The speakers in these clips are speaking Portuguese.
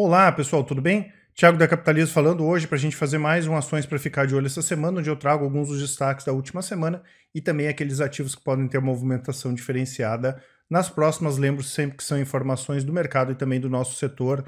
Olá, pessoal, tudo bem? Tiago da Capitalismo falando hoje para a gente fazer mais um Ações para Ficar de Olho essa semana, onde eu trago alguns dos destaques da última semana e também aqueles ativos que podem ter movimentação diferenciada nas próximas. Lembro sempre que são informações do mercado e também do nosso setor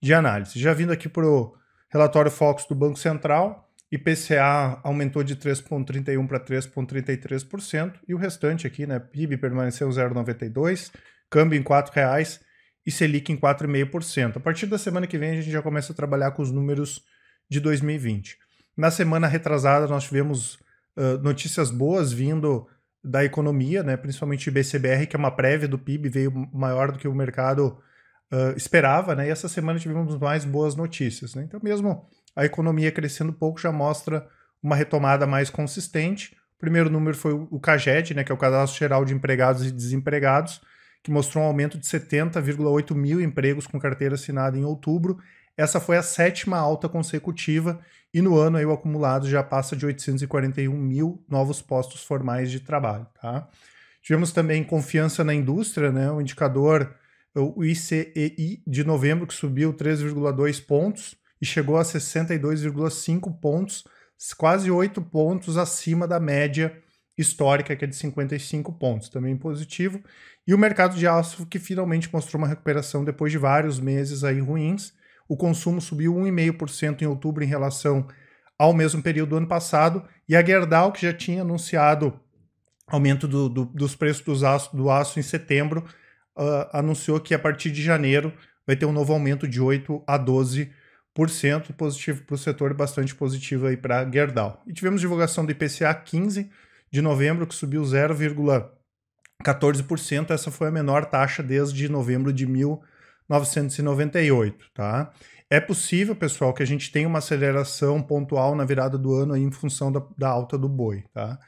de análise. Já vindo aqui para o relatório Fox do Banco Central, IPCA aumentou de 3,31% para 3,33% e o restante aqui, né, PIB permaneceu 0,92%, câmbio em R$ 4,00 e Selic em 4,5%. A partir da semana que vem, a gente já começa a trabalhar com os números de 2020. Na semana retrasada, nós tivemos uh, notícias boas vindo da economia, né, principalmente BCBR, que é uma prévia do PIB, veio maior do que o mercado uh, esperava, né, e essa semana tivemos mais boas notícias. Né? Então, mesmo a economia crescendo pouco já mostra uma retomada mais consistente. O primeiro número foi o CAGED, né, que é o Cadastro Geral de Empregados e Desempregados, que mostrou um aumento de 70,8 mil empregos com carteira assinada em outubro. Essa foi a sétima alta consecutiva e no ano aí, o acumulado já passa de 841 mil novos postos formais de trabalho. Tá? Tivemos também confiança na indústria, né? o indicador, o ICEI de novembro, que subiu 3,2 pontos e chegou a 62,5 pontos, quase 8 pontos acima da média histórica, que é de 55 pontos, também positivo. E o mercado de aço, que finalmente mostrou uma recuperação depois de vários meses aí ruins. O consumo subiu 1,5% em outubro em relação ao mesmo período do ano passado. E a Gerdau, que já tinha anunciado aumento do, do, dos preços dos aço, do aço em setembro, uh, anunciou que a partir de janeiro vai ter um novo aumento de 8 a 12%, positivo para o setor, bastante positivo aí para Gerdau. E tivemos divulgação do IPCA 15, de novembro, que subiu 0,14%. Essa foi a menor taxa desde novembro de 1998, tá? É possível, pessoal, que a gente tenha uma aceleração pontual na virada do ano aí em função da, da alta do boi, tá?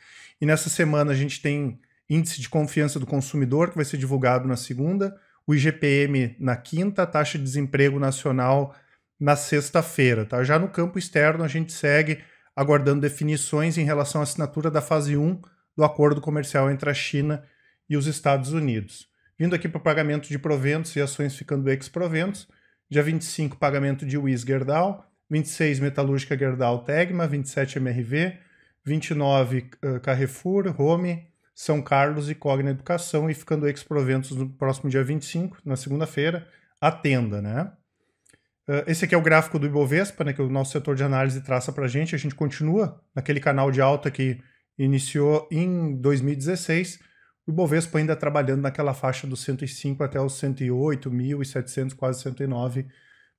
E nessa semana a gente tem índice de confiança do consumidor, que vai ser divulgado na segunda, o IGPM na quinta, taxa de desemprego nacional na sexta-feira, tá? Já no campo externo a gente segue aguardando definições em relação à assinatura da fase 1 do acordo comercial entre a China e os Estados Unidos. Vindo aqui para o pagamento de proventos e ações ficando ex-proventos, dia 25, pagamento de WIS Gerdau, 26, Metalúrgica Gerdau Tegma, 27, MRV, 29, Carrefour, Home, São Carlos e Cogna Educação, e ficando ex-proventos no próximo dia 25, na segunda-feira, a tenda, né? Ah, esse aqui é o gráfico do Ibovespa, né, que o nosso setor de análise traça para a gente. A gente continua naquele canal de alta que iniciou em 2016. O Ibovespa ainda trabalhando naquela faixa dos 105 até os 108.700, quase 109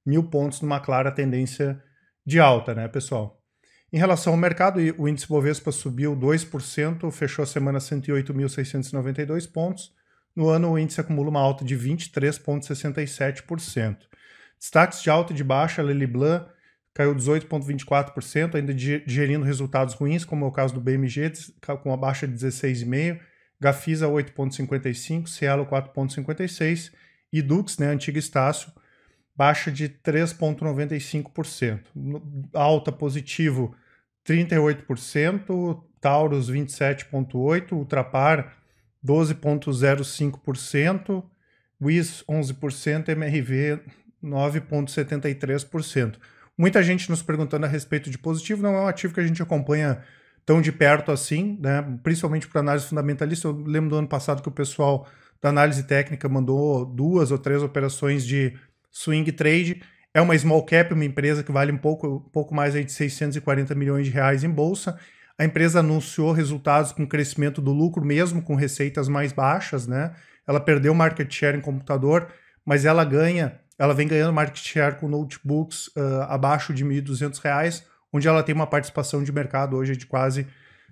mil pontos, numa clara tendência de alta, né, pessoal? Em relação ao mercado, o índice Bovespa subiu 2%, fechou a semana 108.692 pontos. No ano, o índice acumula uma alta de 23,67%. Destaques de alta e de baixa, Lely Blanc caiu 18,24%, ainda digerindo resultados ruins, como é o caso do BMG, com uma baixa de 16,5%, Gafisa 8,55%, Cielo 4,56% e Dux, né, antiga Estácio, baixa de 3,95%. Alta positivo 38%, Taurus 27,8%, Ultrapar 12,05%, Wiz 11%, MRV 9,73%. Muita gente nos perguntando a respeito de positivo, não é um ativo que a gente acompanha tão de perto assim, né? principalmente para análise fundamentalista. Eu lembro do ano passado que o pessoal da análise técnica mandou duas ou três operações de swing trade. É uma small cap, uma empresa que vale um pouco, um pouco mais aí de 640 milhões de reais em bolsa. A empresa anunciou resultados com crescimento do lucro, mesmo com receitas mais baixas, né? Ela perdeu market share em computador, mas ela ganha ela vem ganhando market share com notebooks uh, abaixo de R$ 1.200, onde ela tem uma participação de mercado hoje de quase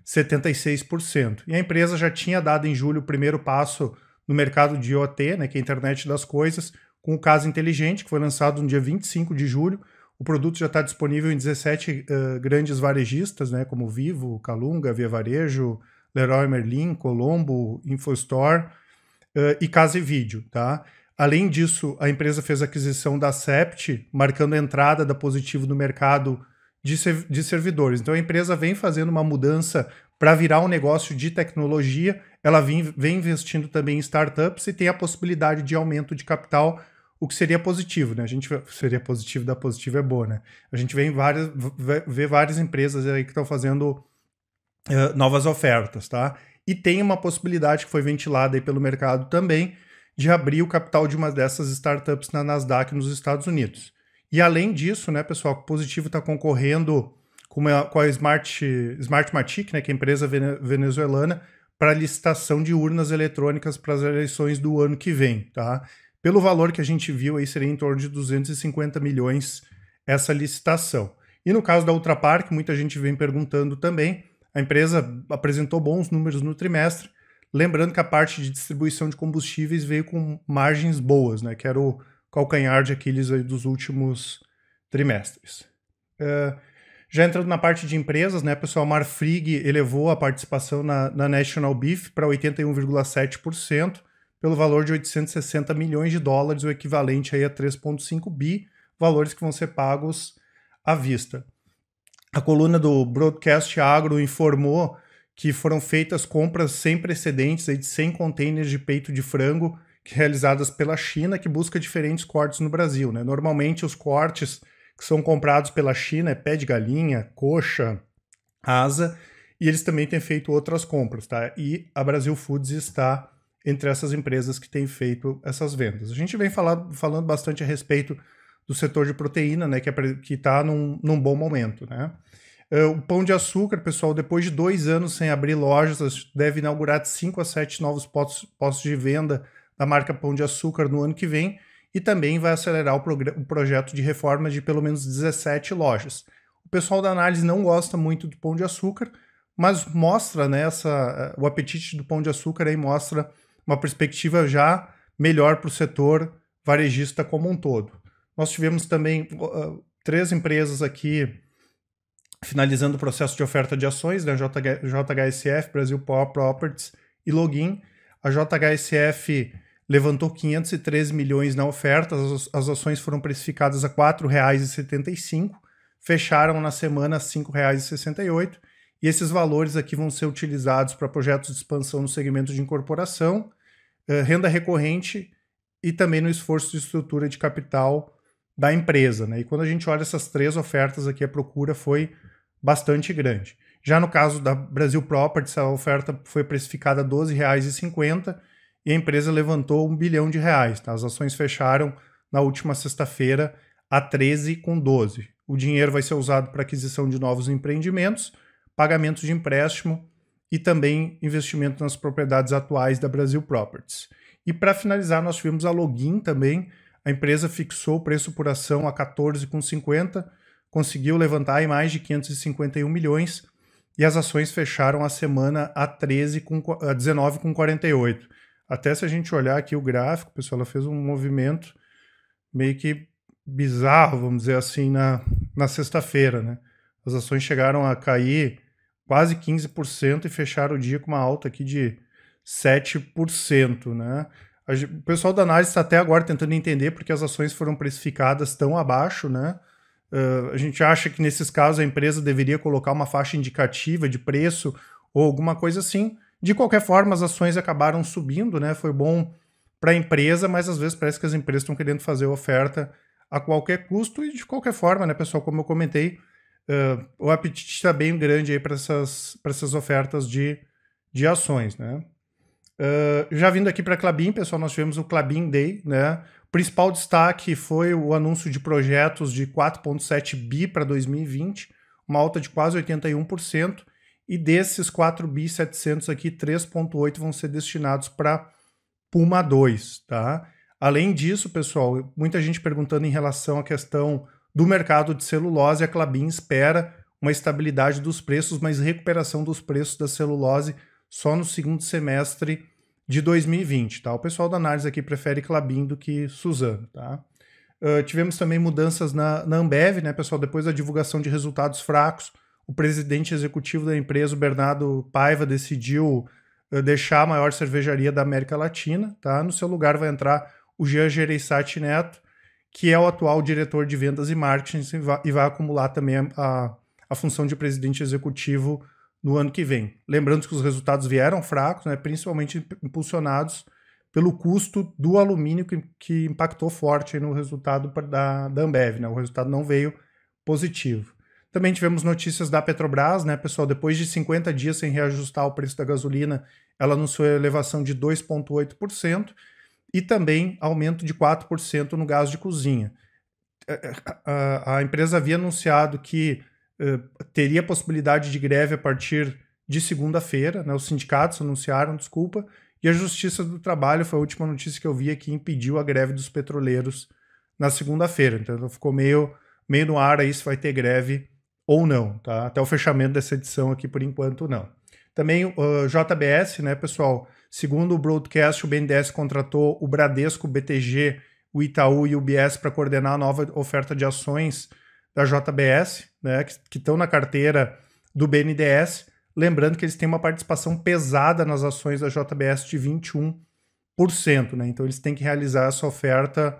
76%. E a empresa já tinha dado em julho o primeiro passo no mercado de IoT, né, que é a internet das coisas, com o Casa Inteligente, que foi lançado no dia 25 de julho. O produto já está disponível em 17 uh, ah, grandes varejistas, né, como Vivo, Calunga, Via Varejo, Leroy Merlin, Colombo, Infostore uh, e Casa e Vídeo. Tá? Além disso, a empresa fez a aquisição da Sept, marcando a entrada da Positivo no mercado de, de servidores. Então a empresa vem fazendo uma mudança para virar um negócio de tecnologia. Ela vem, vem investindo também em startups e tem a possibilidade de aumento de capital o que seria positivo, né? A gente seria positivo da Positivo é boa, né? A gente vê várias, vê várias empresas aí que estão fazendo uh, novas ofertas, tá? E tem uma possibilidade que foi ventilada aí pelo mercado também de abrir o capital de uma dessas startups na Nasdaq nos Estados Unidos. E além disso, né, pessoal, o Positivo está concorrendo com a, com a Smart, Smartmatic, né, que é a empresa venezuelana, para licitação de urnas eletrônicas para as eleições do ano que vem, tá? Pelo valor que a gente viu aí, seria em torno de 250 milhões essa licitação. E no caso da Ultrapark, muita gente vem perguntando também, a empresa apresentou bons números no trimestre, Lembrando que a parte de distribuição de combustíveis veio com margens boas, né? Que era o calcanhar de Aquiles dos últimos trimestres. Uh, já entrando na parte de empresas, né, pessoal, a Marfrig elevou a participação na, na National Beef para 81,7%, pelo valor de 860 milhões de dólares, o equivalente aí a 3,5 bi, valores que vão ser pagos à vista. A coluna do Broadcast Agro informou que foram feitas compras sem precedentes de 100 containers de peito de frango realizadas pela China, que busca diferentes cortes no Brasil. Né? Normalmente, os cortes que são comprados pela China é pé de galinha, coxa, asa, e eles também têm feito outras compras. Tá? E a Brasil Foods está entre essas empresas que têm feito essas vendas. A gente vem falando bastante a respeito do setor de proteína, né, que é, está num, num bom momento. Né? Ah, o Pão de Açúcar, pessoal, depois de dois anos sem abrir lojas, deve inaugurar de 5 a 7 novos postos, postos de venda da marca Pão de Açúcar no ano que vem e também vai acelerar o, o projeto de reforma de pelo menos 17 lojas. O pessoal da análise não gosta muito do Pão de Açúcar, mas mostra né, essa, ah, o apetite do Pão de Açúcar e mostra uma perspectiva já melhor para o setor varejista como um todo. Nós tivemos também uh, três empresas aqui finalizando o processo de oferta de ações da né, JHSF, Brasil Power Properties e Login. A JHSF levantou 513 milhões na oferta, as, as ações foram precificadas a R$ 4,75, fecharam na semana a R$ 5,68, e esses valores aqui vão ser utilizados para projetos de expansão no segmento de incorporação, eh, renda recorrente e também no esforço de estrutura de capital da empresa. Né? E quando a gente olha essas três ofertas aqui, a procura foi bastante grande. Já no caso da Brasil Properties, a oferta foi precificada a R$ 12,50 e a empresa levantou um bilhão de reais. Tá? As ações fecharam na última sexta-feira a R$ 13,12. O dinheiro vai ser usado para aquisição de novos empreendimentos, pagamentos de empréstimo e também investimento nas propriedades atuais da Brasil Properties. E para finalizar, nós tivemos a Login também. A empresa fixou o preço por ação a R$ 14,50 conseguiu levantar mais de 551 milhões e as ações fecharam a semana a 13 com a 19 com 48. Até se a gente olhar aqui o gráfico, pessoal, ela fez um movimento meio que bizarro, vamos dizer assim, na, na sexta-feira, né? As ações chegaram a cair quase 15% e fecharam o dia com uma alta aqui de 7%, né? O pessoal da análise está até agora tentando entender porque as ações foram precificadas tão abaixo, né? Uh, a gente acha que nesses casos a empresa deveria colocar uma faixa indicativa de preço ou alguma coisa assim. De qualquer forma, as ações acabaram subindo, né? Foi bom para a empresa, mas às vezes parece que as empresas estão querendo fazer oferta a qualquer custo e de qualquer forma, né, pessoal? Como eu comentei, uh, o apetite está bem grande aí para essas, essas ofertas de, de ações, né? Ah, já vindo aqui para Clabin, pessoal, nós tivemos o Clabin Day, né? O principal destaque foi o anúncio de projetos de 4,7 bi para 2020, uma alta de quase 81%, e desses 4 bi 700 aqui, 3,8 vão ser destinados para Puma 2, tá? Além disso, pessoal, muita gente perguntando em relação à questão do mercado de celulose, a Clabin espera uma estabilidade dos preços, mas recuperação dos preços da celulose só no segundo semestre de 2020, tá? O pessoal da análise aqui prefere Clabin do que Suzano, tá? Uh, tivemos também mudanças na, na, Ambev, né, pessoal? Depois da divulgação de resultados fracos, o presidente executivo da empresa, o Bernardo Paiva, decidiu uh, deixar a maior cervejaria da América Latina, tá? No seu lugar vai entrar o Jean Gereissati Neto, que é o atual diretor de vendas e marketing e vai, e vai acumular também a, a, função de presidente executivo no ano que vem. Lembrando que os resultados vieram fracos, né, principalmente impulsionados pelo custo do alumínio que, que impactou forte no resultado da, da Ambev. Né? O resultado não veio positivo. Também tivemos notícias da Petrobras, né, pessoal? Depois de 50 dias sem reajustar o preço da gasolina, ela anunciou a elevação de 2,8% e também aumento de 4% no gás de cozinha. É, é, a, a empresa havia anunciado que eh, teria possibilidade de greve a partir de segunda-feira, né? Os sindicatos anunciaram, desculpa, e a Justiça do Trabalho foi a última notícia que eu vi que impediu a greve dos petroleiros na segunda-feira. Então, então ficou meio, meio no ar aí se vai ter greve ou não, tá? Até o fechamento dessa edição aqui, por enquanto, não. Também uh, ah, JBS, né, pessoal? Segundo o broadcast, o BNDES contratou o Bradesco, o BTG, o Itaú e o UBS para coordenar a nova oferta de ações da JBS né, que, estão na carteira do BNDES. Lembrando que eles têm uma participação pesada nas ações da JBS de 21%, né? Então eles têm que realizar essa oferta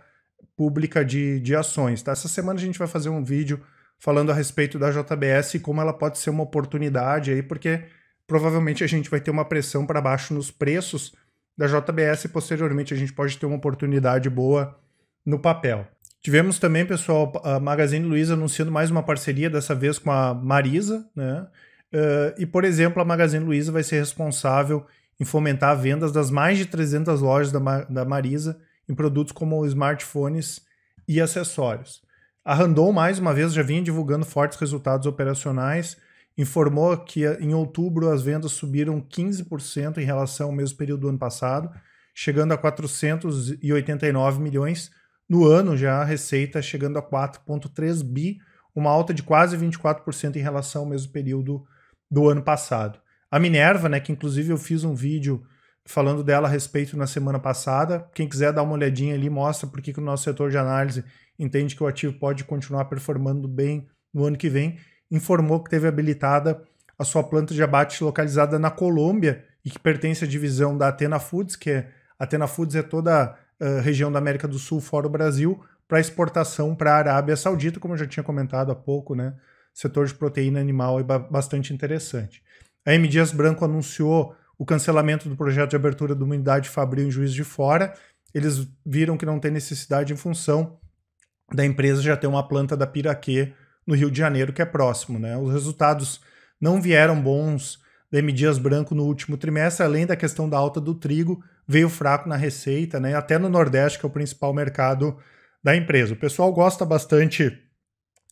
pública de, de ações. Tá? Essa semana a gente vai fazer um vídeo falando a respeito da JBS e como ela pode ser uma oportunidade aí, porque provavelmente a gente vai ter uma pressão para baixo nos preços da JBS e posteriormente a gente pode ter uma oportunidade boa no papel. Tivemos também, pessoal, a Magazine Luiza anunciando mais uma parceria, dessa vez com a Marisa, né? Uh, e, por exemplo, a Magazine Luiza vai ser responsável em fomentar vendas das mais de 300 lojas da, Mar da Marisa em produtos como smartphones e acessórios. A Randon, mais uma vez, já vinha divulgando fortes resultados operacionais, informou que eh, em outubro as vendas subiram 15% em relação ao mesmo período do ano passado, chegando a 489 milhões, no ano, já a receita chegando a 4,3 bi, uma alta de quase 24% em relação ao mesmo período do ano passado. A Minerva, né, que inclusive eu fiz um vídeo falando dela a respeito na semana passada. Quem quiser dar uma olhadinha ali, mostra por que o nosso setor de análise entende que o ativo pode continuar performando bem no ano que vem. Informou que teve habilitada a sua planta de abate localizada na Colômbia e que pertence à divisão da Atena Foods, que é, a Atena Foods é toda eh, região da América do Sul, fora o Brasil, para exportação para a Arábia Saudita, como eu já tinha comentado há pouco, né? Setor de proteína animal é bastante interessante. A M. Dias Branco anunciou o cancelamento do projeto de abertura de uma unidade Fabril em Juiz de Fora. Eles viram que não tem necessidade em função da empresa já ter uma planta da Piraquê no Rio de Janeiro, que é próximo. Né? Os resultados não vieram bons da M. Dias Branco no último trimestre, além da questão da alta do trigo, veio fraco na receita, né? Até no Nordeste, que é o principal mercado da empresa. O pessoal gosta bastante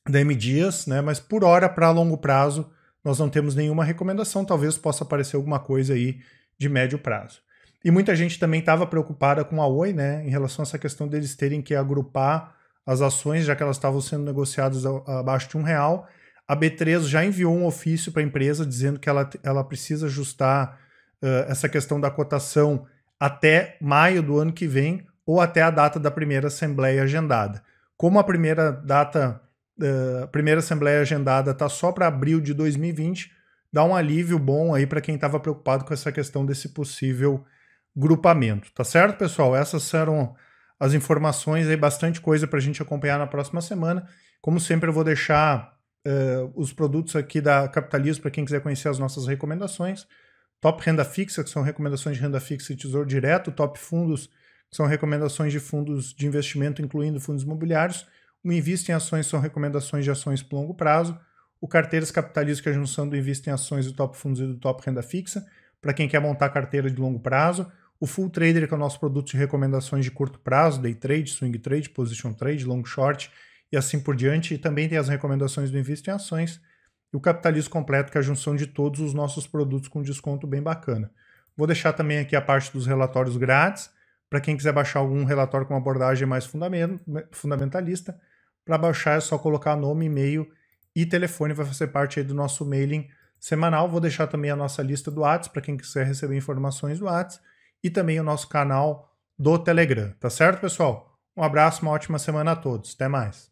da M Dias, né? Mas por hora para longo prazo, nós não temos nenhuma recomendação. Talvez possa aparecer alguma coisa aí de médio prazo. E muita gente também estava preocupada com a Oi, né? Em relação a essa questão deles terem que agrupar as ações, já que elas estavam sendo negociadas abaixo de um real. A B3 já enviou um ofício para a empresa dizendo que ela, ela precisa ajustar uh, essa questão da cotação até maio do ano que vem ou até a data da primeira assembleia agendada. Como a primeira data, eh, a primeira assembleia agendada está só para abril de 2020, dá um alívio bom aí para quem estava preocupado com essa questão desse possível grupamento, tá certo, pessoal? Essas serão as informações aí, bastante coisa para a gente acompanhar na próxima semana. Como sempre, eu vou deixar uh, os produtos aqui da Capitalismo para quem quiser conhecer as nossas recomendações. Top Renda Fixa, que são recomendações de renda fixa e tesouro direto, Top Fundos, que são recomendações de fundos de investimento, incluindo fundos imobiliários, o Invista em Ações são recomendações de ações por longo prazo, o Carteiras Capitalistas, que é a junção do Invista em Ações, do Top Fundos e do Top Renda Fixa, para quem quer montar carteira de longo prazo, o Full Trader, que é o nosso produto de recomendações de curto prazo, Day Trade, Swing Trade, Position Trade, Long Short, e assim por diante. E também tem as recomendações do Invista em Ações, e o capitalismo completo, que é a junção de todos os nossos produtos com desconto bem bacana. Vou deixar também aqui a parte dos relatórios grátis, para quem quiser baixar algum relatório com abordagem mais fundamentalista. Para baixar é só colocar nome, e-mail e telefone, vai fazer parte aí do nosso mailing semanal. Vou deixar também a nossa lista do WhatsApp para quem quiser receber informações do WhatsApp e também o nosso canal do Telegram, tá certo, pessoal? Um abraço, uma ótima semana a todos. Até mais.